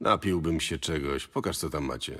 Napiłbym się czegoś. Pokaż, co tam macie.